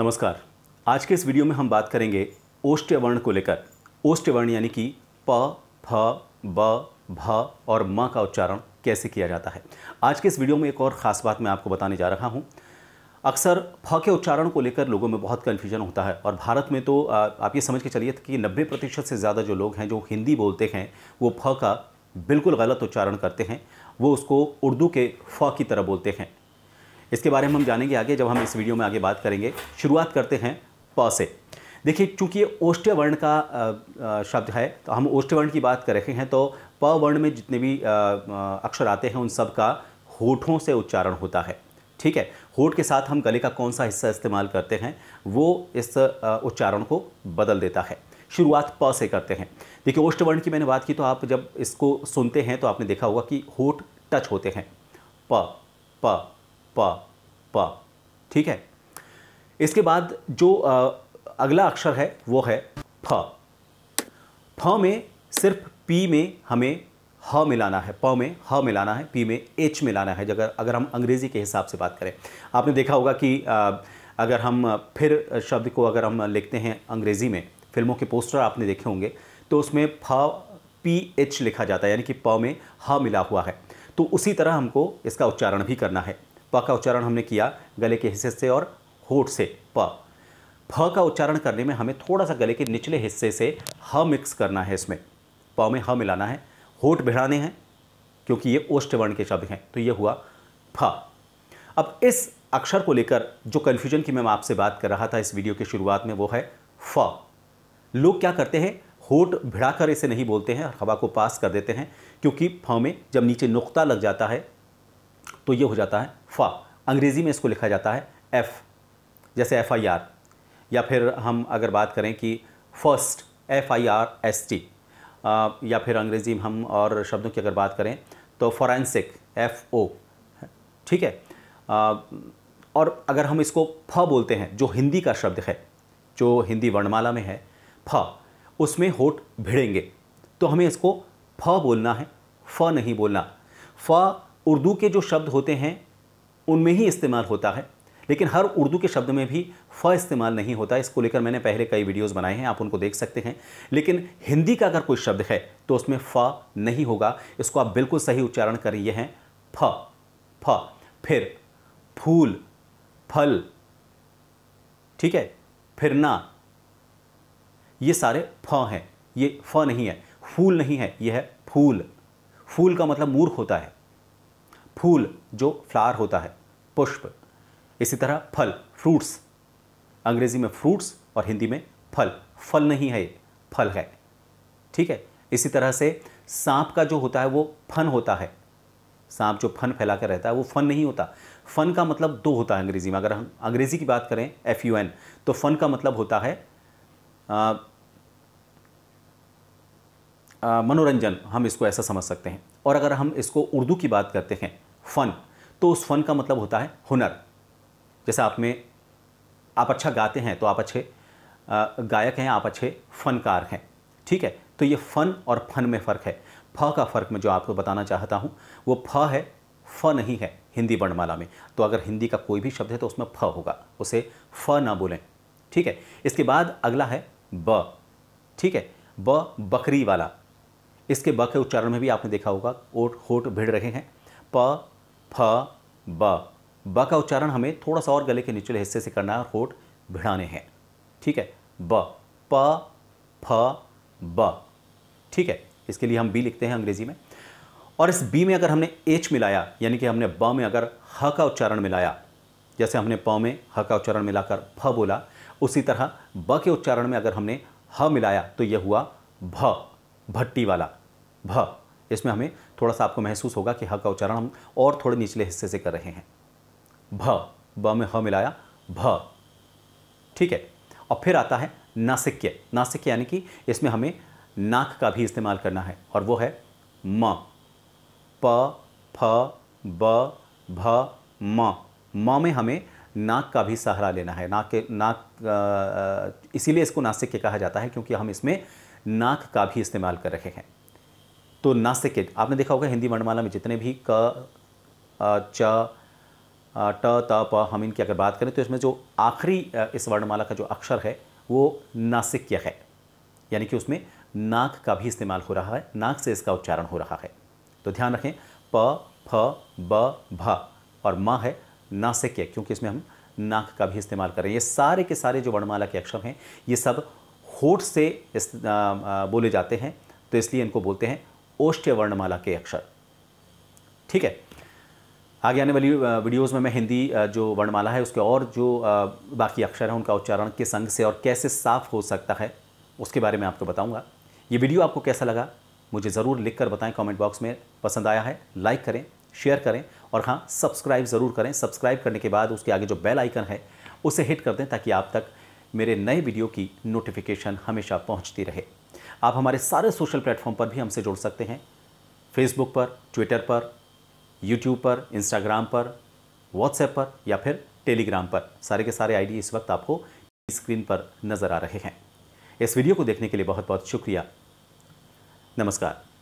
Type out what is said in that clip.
नमस्कार आज के इस वीडियो में हम बात करेंगे ओष्ट्य वर्ण को लेकर ओष्ट्य वर्ण यानी कि प फ ब भ और म का उच्चारण कैसे किया जाता है आज के इस वीडियो में एक और ख़ास बात मैं आपको बताने जा रहा हूँ अक्सर फ के उच्चारण को लेकर लोगों में बहुत कन्फ्यूजन होता है और भारत में तो आप ये समझ के चलिए कि नब्बे प्रतिशत से ज़्यादा जो लोग हैं जो हिंदी बोलते हैं वो फ का बिल्कुल गलत उच्चारण करते हैं वो उसको उर्दू के फ की तरह बोलते हैं इसके बारे में हम जानेंगे आगे जब हम इस वीडियो में आगे बात करेंगे शुरुआत करते हैं प से देखिए चूंकि ओष्ट वर्ण का शब्द है तो हम ओष्ट वर्ण की बात कर रहे हैं तो प वर्ण में जितने भी अक्षर आते हैं उन सब का होठों से उच्चारण होता है ठीक है होठ के साथ हम गले का कौन सा हिस्सा इस्तेमाल करते हैं वो इस उच्चारण को बदल देता है शुरुआत प से करते हैं देखिए ओष्ट वर्ण की मैंने बात की तो आप जब इसको सुनते हैं तो आपने देखा होगा कि होठ टच होते हैं प प प प ठीक है इसके बाद जो अगला अक्षर है वो है फ फ में सिर्फ पी में हमें ह मिलाना है प में ह मिलाना है पी में एच मिलाना है जगह अगर हम अंग्रेज़ी के हिसाब से बात करें आपने देखा होगा कि अगर हम फिर शब्द को अगर हम लिखते हैं अंग्रेज़ी में फिल्मों के पोस्टर आपने देखे होंगे तो उसमें फ पी एच लिखा जाता है यानी कि प में ह मिला हुआ है तो उसी तरह हमको इसका उच्चारण भी करना है प का उच्चारण हमने किया गले के हिस्से से और होठ से प फ का उच्चारण करने में हमें थोड़ा सा गले के निचले हिस्से से ह मिक्स करना है इसमें प में ह मिलाना है होठ भिड़ाने हैं क्योंकि ये ओष्ठ वर्ण के शब्द हैं तो ये हुआ फ अब इस अक्षर को लेकर जो कन्फ्यूजन की मैं आपसे बात कर रहा था इस वीडियो की शुरुआत में वो है फ लोग क्या करते हैं होठ भिड़ाकर इसे नहीं बोलते हैं और हवा को पास कर देते हैं क्योंकि फ में जब नीचे नुक्ता लग जाता है तो ये हो जाता है फ़ा अंग्रेज़ी में इसको लिखा जाता है एफ़ जैसे एफ़ आई आर या फिर हम अगर बात करें कि first F I R S T या फिर अंग्रेज़ी में हम और शब्दों की अगर बात करें तो फॉरेंसिक एफ़ ओ ठीक है आ, और अगर हम इसको फ बोलते हैं जो हिंदी का शब्द है जो हिंदी वर्णमाला में है फ उसमें होठ भिड़ेंगे तो हमें इसको फ बोलना है फ नहीं बोलना फ उर्दू के जो शब्द होते हैं उनमें ही इस्तेमाल होता है लेकिन हर उर्दू के शब्द में भी फ़ इस्तेमाल नहीं होता इसको लेकर मैंने पहले कई वीडियोस बनाए हैं आप उनको देख सकते हैं लेकिन हिंदी का अगर कोई शब्द है तो उसमें फ़ नहीं होगा इसको आप बिल्कुल सही उच्चारण करिए हैं फ फ फिर फूल फल ठीक है फिरना ये सारे फ हैं ये फ नहीं है फूल नहीं है यह है फूल फूल का मतलब मूर्ख होता है फूल जो फ्लावर होता है पुष्प इसी तरह फल फ्रूट्स अंग्रेजी में फ्रूट्स और हिंदी में फल फल नहीं है फल है ठीक है इसी तरह से सांप का जो होता है वो फन होता है सांप जो फन फैला कर रहता है वो फन नहीं होता फन का मतलब दो होता है अंग्रेजी में अगर हम अंग्रेजी की बात करें एफ यू एन तो फन का मतलब होता है मनोरंजन हम इसको ऐसा समझ सकते हैं और अगर हम इसको उर्दू की बात करते हैं फ़न तो उस फ़न का मतलब होता है हुनर जैसा आप में आप अच्छा गाते हैं तो आप अच्छे गायक हैं आप अच्छे फ़नकार हैं ठीक है तो ये फ़न और फन में फ़र्क है फ का फ़र्क मैं जो आपको बताना चाहता हूँ वो फ है फ नहीं है हिंदी वर्णमाला में तो अगर हिंदी का कोई भी शब्द है तो उसमें फ होगा उसे फ ना बोलें ठीक है इसके बाद अगला है ब ठीक है ब बकरी वाला इसके ब के उच्चारण में भी आपने देखा होगा ओट होट भिड़ रहे हैं प फ ब ब का उच्चारण हमें थोड़ा सा और गले के निचले हिस्से से करना है और होठ भिड़ाने हैं ठीक है ब प फ ब ठीक है इसके लिए हम बी लिखते हैं अंग्रेजी में और इस बी में अगर हमने एच मिलाया यानी कि हमने ब में अगर ह का उच्चारण मिलाया जैसे हमने प में ह का उच्चारण मिलाकर फ बोला उसी तरह ब के उच्चारण में अगर हमने ह मिलाया तो यह हुआ भ भट्टी वाला भ इसमें हमें थोड़ा सा आपको महसूस होगा कि ह का उच्चारण हम और थोड़े निचले हिस्से से कर रहे हैं भ ब में ह मिलाया भ ठीक है और फिर आता है नासिक्य नासिक्य यानी कि इसमें हमें नाक का भी इस्तेमाल करना है और वो है म प फ ब भ म म में हमें नाक का भी सहारा लेना है नाक के नाक इसीलिए इसको नासिक कहा जाता है क्योंकि हम इसमें नाक का भी इस्तेमाल कर रहे हैं तो नासिकित आपने देखा होगा हिंदी वर्णमाला में जितने भी क च ट त प हम इनकी अगर बात करें तो इसमें जो आखिरी इस वर्णमाला का जो अक्षर है वो नासिक्य है यानी कि उसमें नाक का भी इस्तेमाल हो रहा है नाक से इसका उच्चारण हो रहा है तो ध्यान रखें प फ ब भ और म है नासिक्य क्योंकि इसमें हम नाक का भी इस्तेमाल कर रहे हैं ये सारे के सारे जो वर्णमाला के अक्षर हैं ये सब होठ से इस, आ, आ, बोले जाते हैं तो इसलिए इनको बोलते हैं ओष्ठ्य वर्णमाला के अक्षर ठीक है आगे आने वाली वीडियोस में मैं हिंदी जो वर्णमाला है उसके और जो बाकी अक्षर हैं उनका उच्चारण किस अंग से और कैसे साफ हो सकता है उसके बारे में आपको बताऊंगा ये वीडियो आपको कैसा लगा मुझे ज़रूर लिख कर बताएँ कॉमेंट बॉक्स में पसंद आया है लाइक करें शेयर करें और हाँ सब्सक्राइब ज़रूर करें सब्सक्राइब करने के बाद उसके आगे जो बेल आइकन है उसे हिट कर दें ताकि आप तक मेरे नए वीडियो की नोटिफिकेशन हमेशा पहुँचती रहे आप हमारे सारे सोशल प्लेटफॉर्म पर भी हमसे जुड़ सकते हैं फेसबुक पर ट्विटर पर यूट्यूब पर इंस्टाग्राम पर व्हाट्सएप पर या फिर टेलीग्राम पर सारे के सारे आईडी इस वक्त आपको स्क्रीन पर नज़र आ रहे हैं इस वीडियो को देखने के लिए बहुत बहुत शुक्रिया नमस्कार